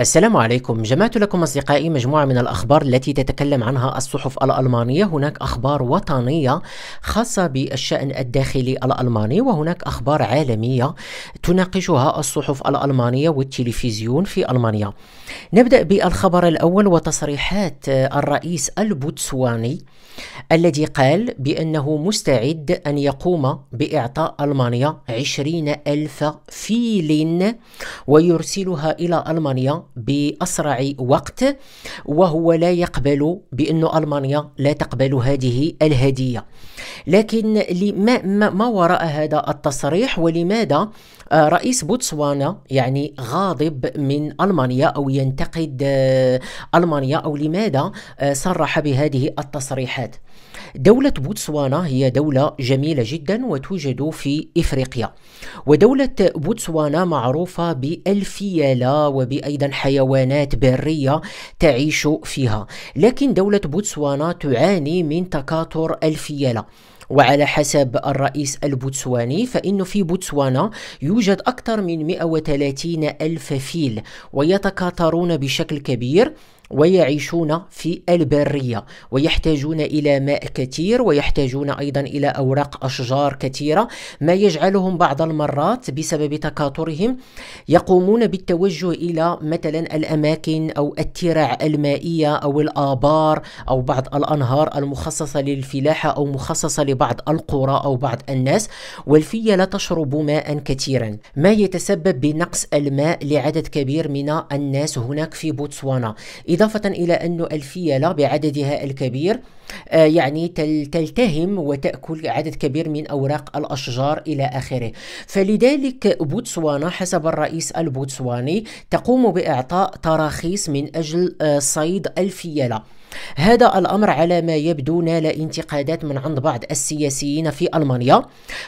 السلام عليكم جمعت لكم أصدقائي مجموعة من الأخبار التي تتكلم عنها الصحف الألمانية هناك أخبار وطنية خاصة بالشأن الداخلي الألماني وهناك أخبار عالمية تناقشها الصحف الألمانية والتلفزيون في ألمانيا نبدأ بالخبر الأول وتصريحات الرئيس البوتسواني الذي قال بأنه مستعد أن يقوم بإعطاء ألمانيا عشرين ألف فيل ويرسلها إلى ألمانيا بأسرع وقت وهو لا يقبل بأن ألمانيا لا تقبل هذه الهدية لكن لما ما وراء هذا التصريح ولماذا آه، رئيس بوتسوانا يعني غاضب من المانيا او ينتقد آه، المانيا او لماذا آه، صرح بهذه التصريحات دولة بوتسوانا هي دولة جميلة جدا وتوجد في إفريقيا ودولة بوتسوانا معروفة بالفيلة وبأيضا حيوانات برية تعيش فيها لكن دولة بوتسوانا تعاني من تكاثر الفيلة وعلى حسب الرئيس البوتسواني فإن في بوتسوانا يوجد أكثر من 130 ألف فيل ويتكاثرون بشكل كبير ويعيشون في البرية ويحتاجون إلى ماء كثير ويحتاجون أيضا إلى أوراق أشجار كثيرة ما يجعلهم بعض المرات بسبب تكاثرهم يقومون بالتوجه إلى مثلا الأماكن أو الترع المائية أو الآبار أو بعض الأنهار المخصصة للفلاحة أو مخصصة لبعض القرى أو بعض الناس والفية لا تشرب ماء كثيرا ما يتسبب بنقص الماء لعدد كبير من الناس هناك في بوتسوانا إذا إضافة إلى أن الفيلة بعددها الكبير آه، يعني تلتهم وتأكل عدد كبير من أوراق الأشجار إلى آخره فلذلك بوتسوانا حسب الرئيس البوتسواني تقوم بإعطاء تراخيص من أجل آه، صيد الفيلة هذا الأمر على ما يبدو نال انتقادات من عند بعض السياسيين في ألمانيا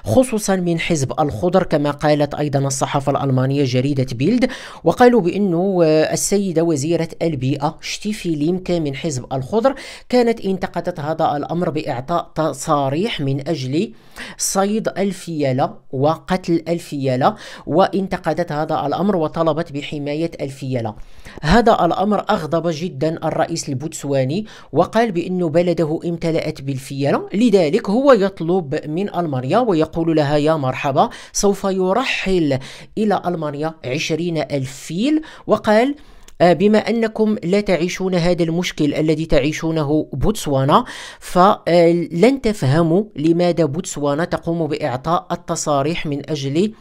خصوصا من حزب الخضر كما قالت أيضا الصحافة الألمانية جريدة بيلد وقالوا بأنه السيدة وزيرة البيئة شتيفي ليمكا من حزب الخضر كانت انتقدت هذا الأمر بإعطاء تصاريح من أجل صيد الفيلة وقتل الفيلة وانتقدت هذا الأمر وطلبت بحماية الفيلة هذا الأمر أغضب جدا الرئيس البوتسواني الألماني وقال بأن بلده امتلأت بالفيلة لذلك هو يطلب من ألمانيا ويقول لها يا مرحبا سوف يرحل إلى ألمانيا عشرين ألف فيل وقال آه، بما انكم لا تعيشون هذا المشكل الذي تعيشونه بوتسوانا فلن آه، تفهموا لماذا بوتسوانا تقوم باعطاء التصاريح من اجل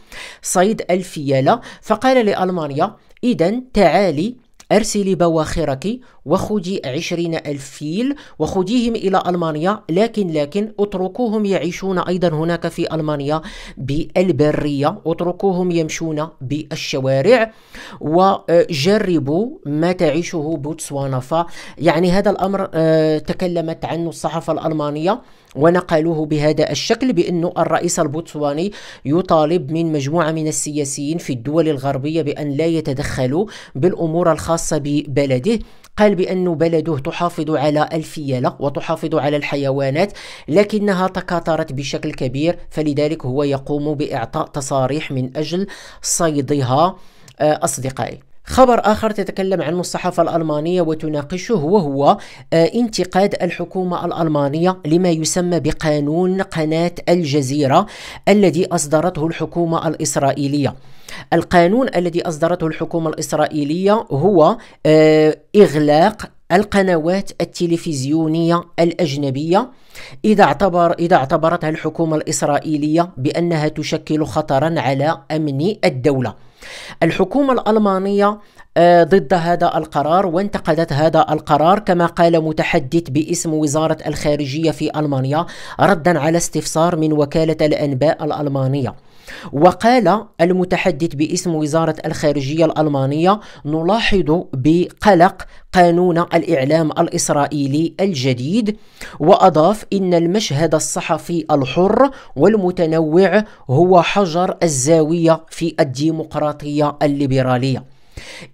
صيد الفيله فقال لالمانيا اذا تعالي أرسلي بواخرك وخذي عشرين ألف فيل وخذيهم إلى ألمانيا لكن لكن اتركوهم يعيشون أيضا هناك في ألمانيا بالبرية اتركوهم يمشون بالشوارع وجربوا ما تعيشه بوتسوانا يعني هذا الأمر آه، تكلمت عنه الصحافة الألمانية ونقلوه بهذا الشكل بأن الرئيس البوتسواني يطالب من مجموعة من السياسيين في الدول الغربية بأن لا يتدخلوا بالأمور الخاصة ببلده قال بأن بلده تحافظ على الفيلة وتحافظ على الحيوانات لكنها تكاثرت بشكل كبير فلذلك هو يقوم بإعطاء تصاريح من أجل صيدها آه، أصدقائي خبر آخر تتكلم عنه الصحافة الألمانية وتناقشه وهو آه، انتقاد الحكومة الألمانية لما يسمى بقانون قناة الجزيرة الذي أصدرته الحكومة الإسرائيلية القانون الذي أصدرته الحكومة الإسرائيلية هو آه، إغلاق القنوات التلفزيونية الأجنبية إذا اعتبر إذا اعتبرتها الحكومة الإسرائيلية بأنها تشكل خطرا على أمن الدولة. الحكومة الألمانية آه، ضد هذا القرار وانتقدت هذا القرار كما قال متحدث باسم وزارة الخارجية في ألمانيا ردا على استفسار من وكالة الأنباء الألمانية وقال المتحدث باسم وزارة الخارجية الألمانية نلاحظ بقلق قانون الإعلام الإسرائيلي الجديد وأضاف إن المشهد الصحفي الحر والمتنوع هو حجر الزاوية في الديمقراطية الليبرالية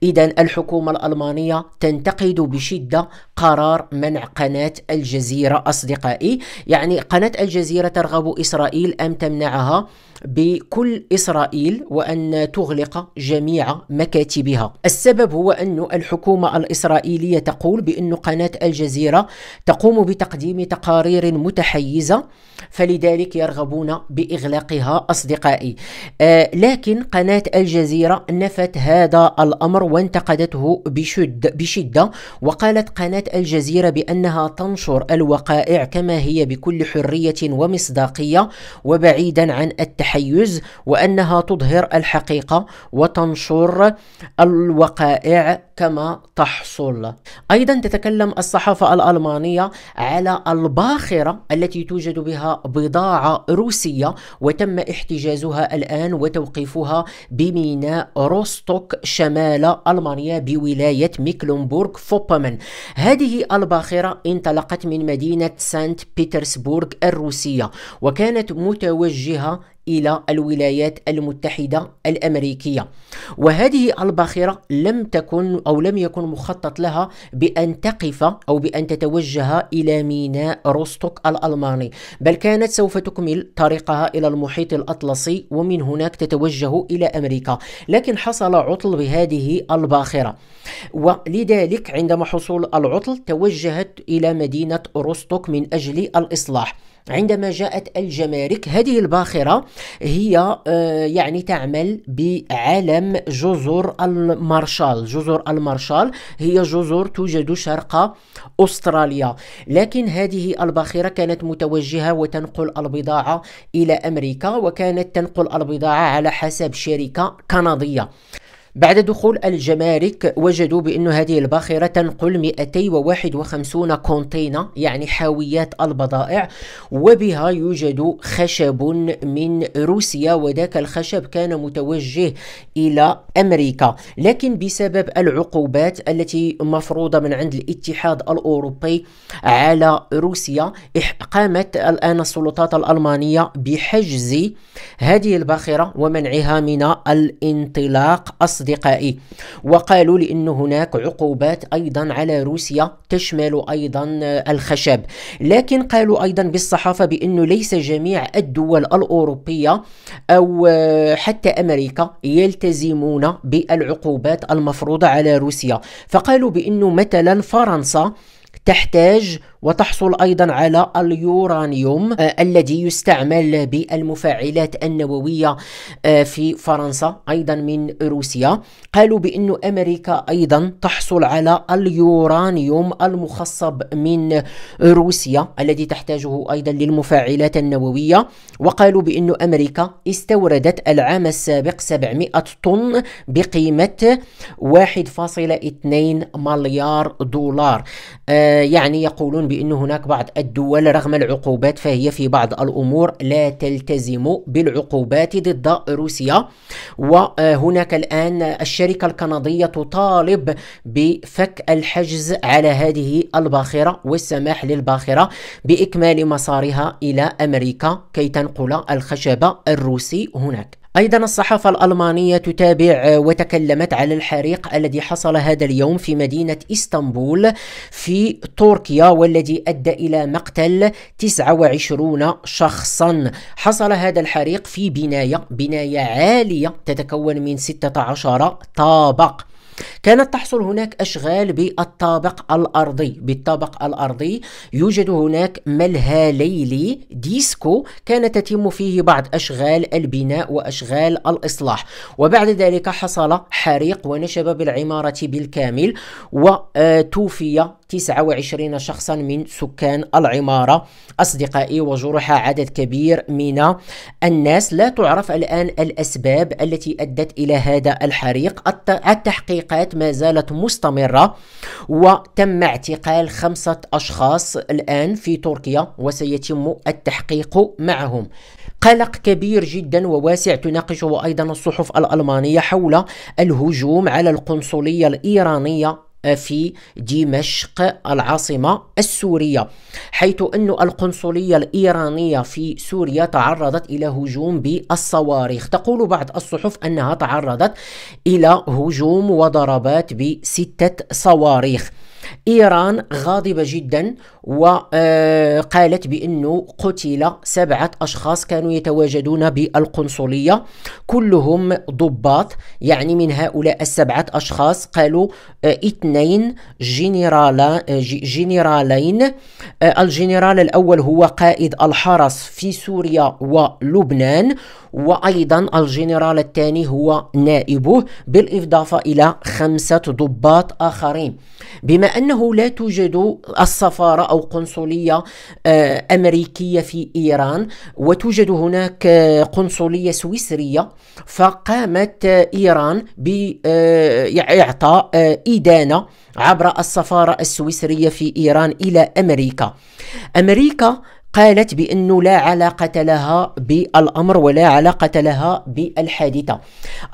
إذا الحكومة الألمانية تنتقد بشدة قرار منع قناة الجزيرة أصدقائي يعني قناة الجزيرة ترغب إسرائيل أم تمنعها بكل إسرائيل وأن تغلق جميع مكاتبها السبب هو أن الحكومة الإسرائيلية تقول بأن قناة الجزيرة تقوم بتقديم تقارير متحيزة فلذلك يرغبون بإغلاقها أصدقائي آه لكن قناة الجزيرة نفت هذا الأمر وانتقدته بشد بشدة وقالت قناة الجزيرة بأنها تنشر الوقائع كما هي بكل حرية ومصداقية وبعيدا عن التحيز التحيز وأنها تظهر الحقيقة وتنشر الوقائع كما تحصل أيضا تتكلم الصحافة الألمانية على الباخرة التي توجد بها بضاعة روسية وتم احتجازها الآن وتوقيفها بميناء روستوك شمال ألمانيا بولاية ميكلنبورغ فوبمن هذه الباخرة انطلقت من مدينة سانت بيترسبورغ الروسية وكانت متوجهة إلى الولايات المتحدة الأمريكية وهذه الباخرة لم تكن أو لم يكن مخطط لها بأن تقف أو بأن تتوجه إلى ميناء روستوك الألماني بل كانت سوف تكمل طريقها إلى المحيط الأطلسي ومن هناك تتوجه إلى أمريكا لكن حصل عطل بهذه الباخرة ولذلك عندما حصول العطل توجهت إلى مدينة روستوك من أجل الإصلاح عندما جاءت الجمارك هذه الباخرة هي آه، يعني تعمل بعالم جزر المارشال جزر المارشال هي جزر توجد شرق أستراليا لكن هذه الباخرة كانت متوجهة وتنقل البضاعة إلى أمريكا وكانت تنقل البضاعة على حسب شركة كندية بعد دخول الجمارك وجدوا بأن هذه الباخرة تنقل 251 كونتينا يعني حاويات البضائع وبها يوجد خشب من روسيا وذاك الخشب كان متوجه إلى أمريكا لكن بسبب العقوبات التي مفروضة من عند الاتحاد الأوروبي على روسيا قامت الآن السلطات الألمانية بحجز هذه الباخرة ومنعها من الانطلاق أصلا أصدقائي وقالوا لأن هناك عقوبات أيضا على روسيا تشمل أيضا الخشب لكن قالوا أيضا بالصحافة بأنه ليس جميع الدول الأوروبية أو حتى أمريكا يلتزمون بالعقوبات المفروضة على روسيا فقالوا بأنه مثلا فرنسا تحتاج وتحصل أيضا على اليورانيوم آه، الذي يستعمل بالمفاعلات النووية آه، في فرنسا أيضا من روسيا قالوا بأن أمريكا أيضا تحصل على اليورانيوم المخصب من روسيا الذي تحتاجه أيضا للمفاعلات النووية وقالوا بأن أمريكا استوردت العام السابق 700 طن بقيمة 1.2 مليار دولار آه، يعني يقولون بأن هناك بعض الدول رغم العقوبات فهي في بعض الأمور لا تلتزم بالعقوبات ضد روسيا وهناك الآن الشركة الكندية تطالب بفك الحجز على هذه الباخرة والسماح للباخرة بإكمال مسارها إلى أمريكا كي تنقل الخشب الروسي هناك أيضا الصحافة الألمانية تتابع وتكلمت على الحريق الذي حصل هذا اليوم في مدينة إسطنبول في تركيا والذي أدى إلى مقتل 29 شخصا حصل هذا الحريق في بناية بناية عالية تتكون من 16 طابق كانت تحصل هناك أشغال بالطابق الأرضي بالطابق الأرضي يوجد هناك ملهى ليلي ديسكو كان تتم فيه بعض أشغال البناء وأشغال الإصلاح وبعد ذلك حصل حريق ونشب بالعمارة بالكامل وتوفي 29 شخصا من سكان العمارة أصدقائي وجرح عدد كبير من الناس لا تعرف الآن الأسباب التي أدت إلى هذا الحريق التحقيقات ما زالت مستمرة وتم اعتقال خمسة أشخاص الآن في تركيا وسيتم التحقيق معهم قلق كبير جدا وواسع تناقشه ايضا الصحف الالمانيه حول الهجوم على القنصليه الايرانيه في دمشق العاصمة السورية حيث أن القنصلية الإيرانية في سوريا تعرضت إلى هجوم بالصواريخ تقول بعض الصحف أنها تعرضت إلى هجوم وضربات بستة صواريخ إيران غاضبة جدا وقالت آه، بأنه قتل سبعة أشخاص كانوا يتواجدون بالقنصلية كلهم ضباط يعني من هؤلاء السبعة أشخاص قالوا آه، اثنين جنرالا آه، جنرالين الجنرال الأول هو قائد الحرس في سوريا ولبنان وأيضا الجنرال الثاني هو نائبه بالإضافة إلى خمسة ضباط آخرين بما أنه لا توجد السفارة أو قنصلية آه، أمريكية في إيران وتوجد هناك آه، قنصلية سويسرية فقامت آه، إيران بإعطاء إدانة عبر السفارة السويسرية في إيران إلى أمريكا أمريكا قالت بأنه لا علاقة لها بالأمر ولا علاقة لها بالحادثة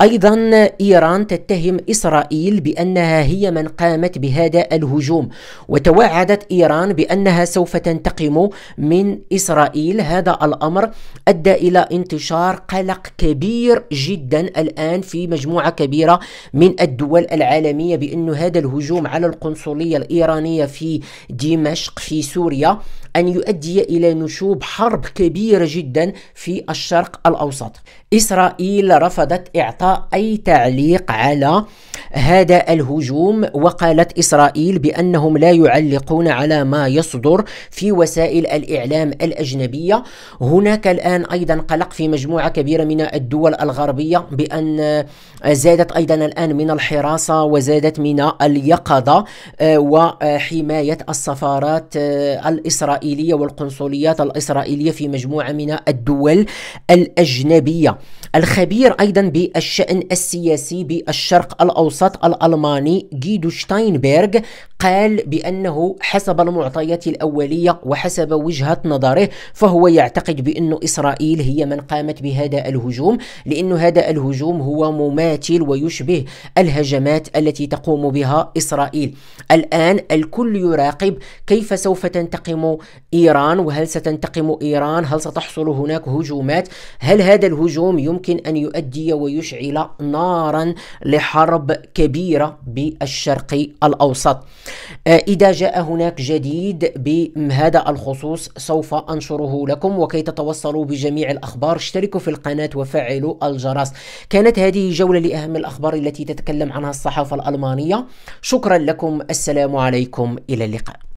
أيضا إيران تتهم إسرائيل بأنها هي من قامت بهذا الهجوم وتوعدت إيران بأنها سوف تنتقم من إسرائيل هذا الأمر أدى إلى انتشار قلق كبير جدا الآن في مجموعة كبيرة من الدول العالمية بأن هذا الهجوم على القنصلية الإيرانية في دمشق في سوريا أن يؤدي إلى نشوب حرب كبيره جدا في الشرق الاوسط. اسرائيل رفضت اعطاء اي تعليق على هذا الهجوم وقالت اسرائيل بانهم لا يعلقون على ما يصدر في وسائل الاعلام الاجنبيه. هناك الان ايضا قلق في مجموعه كبيره من الدول الغربيه بان زادت ايضا الان من الحراسه وزادت من اليقظه آه، وحمايه السفارات آه، الاسرائيليه والقنصليه الدوليات الإسرائيلية في مجموعة من الدول الأجنبية الخبير أيضا بالشأن السياسي بالشرق الأوسط الألماني جيدو شتاينبرغ قال بأنه حسب المعطيات الأولية وحسب وجهة نظره فهو يعتقد بأن إسرائيل هي من قامت بهذا الهجوم لأن هذا الهجوم هو مماثل ويشبه الهجمات التي تقوم بها إسرائيل الآن الكل يراقب كيف سوف تنتقم إيران وهل هل ستنتقم إيران هل ستحصل هناك هجومات هل هذا الهجوم يمكن أن يؤدي ويشعل نارا لحرب كبيرة بالشرق الأوسط آه، إذا جاء هناك جديد بهذا الخصوص سوف أنشره لكم وكي تتوصلوا بجميع الأخبار اشتركوا في القناة وفعلوا الجرس كانت هذه جولة لأهم الأخبار التي تتكلم عنها الصحافة الألمانية شكرا لكم السلام عليكم إلى اللقاء